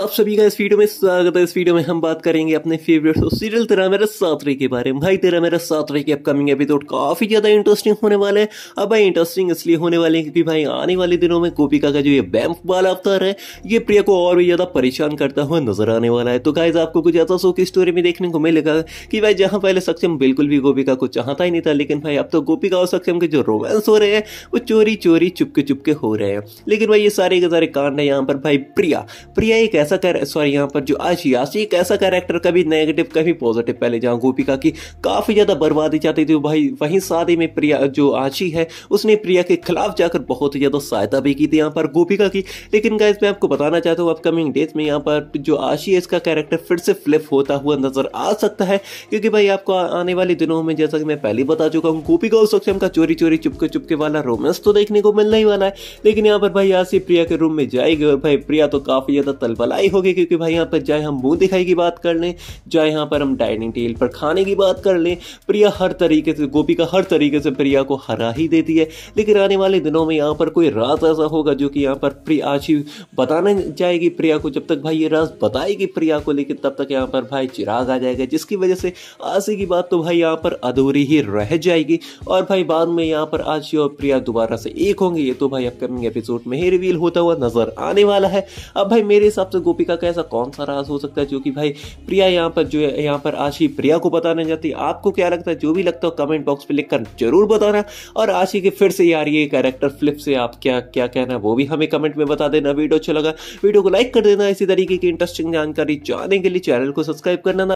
तो आप सभी का इस वीडियो में स्वागत है इस वीडियो में हम बात करेंगे अपने फेवरेट सीरियल तेरा मेरा सातरे के बारे में भाई तेरा मेरा रे के अपकमिंग एपिसोड काफी ज्यादा इंटरेस्टिंग होने वाले हैं अब भाई इंटरेस्टिंग इसलिए होने वाले हैं क्योंकि भाई आने वाले दिनों में गोपिका का जो ये बैम्फ वाला अवतार है ये प्रिया को और भी ज्यादा परेशान करता हुआ नजर आने वाला है तो गाइज आपको कुछ ऐसा शो की स्टोरी में देखने को मिलेगा कि भाई जहां पहले सक्षम बिल्कुल भी गोपिका को चाहता ही नहीं था लेकिन भाई अब तो गोपिका और सक्षम के जो रोमांस हो रहे हैं वो चोरी चोरी चुपके चुपके हो रहे हैं लेकिन भाई ये सारे के सारे कांड है यहाँ पर भाई प्रिया प्रिया एक ऐसा ऐसा कर सॉरी यहाँ पर जो आशियासी एक ऐसा कैरेक्टर कभी नेगेटिव कभी पॉजिटिव पहले जहाँ गोपिका की काफ़ी ज़्यादा बर्बादी जाती थी भाई वहीं शादी में प्रिया जो आशी है उसने प्रिया के खिलाफ जाकर बहुत ही ज़्यादा सहायता भी की थी यहाँ पर गोपिका की लेकिन गाइज मैं आपको बताना चाहता हूँ अपकमिंग डेज में यहाँ पर जो आशी है इसका कैरेक्टर फिर से फ्लिप होता हुआ नजर आ सकता है क्योंकि भाई आपको आने वाले दिनों में जैसा कि मैं पहले बता चुका हूँ गोपिका उस सक्षम का चोरी चोरी चुपके चुपके वाला रोमांस तो देखने को मिलने ही वाला है लेकिन यहाँ पर भाई आशी प्रिया के रूम में जाएगी और भाई प्रिया तो काफ़ी ज़्यादा तलबल मलाई होगी क्योंकि भाई यहाँ पर चाहे हम मुंह दिखाई की बात कर लें चाहे यहाँ पर हम डाइनिंग टेबल पर खाने की बात कर लें प्रिया हर तरीके से गोपी का हर तरीके से प्रिया को हरा ही देती है लेकिन आने वाले दिनों में यहाँ पर कोई राज ऐसा होगा जो कि यहाँ पर प्रिया आज ही बताने जाएगी प्रिया को जब तक भाई ये राज बताएगी प्रिया को लेकिन तब तक यहाँ पर भाई चिराग आ जाएगा जिसकी वजह से आशी की बात तो भाई यहाँ पर अधूरी ही रह जाएगी और भाई बाद में यहाँ पर आशी और प्रिया दोबारा से एक होंगे ये तो भाई अपकमिंग एपिसोड में ही रिवील होता हुआ नजर आने वाला है अब भाई मेरे हिसाब से गोपिका का ऐसा कौन सा राज हो सकता है जो कि भाई प्रिया यहाँ पर जो है यहाँ पर आशी प्रिया को बताने जाती है आपको क्या लगता है जो भी लगता हो कमेंट बॉक्स पर लिखकर जरूर बताना और आशी के फिर से यार ये कैरेक्टर फ्लिप से आप क्या क्या कहना है वो भी हमें कमेंट में बता देना वीडियो अच्छा लगा वीडियो को लाइक कर देना इसी तरीके की इंटरेस्टिंग जानकारी जानने के लिए चैनल को सब्सक्राइब करना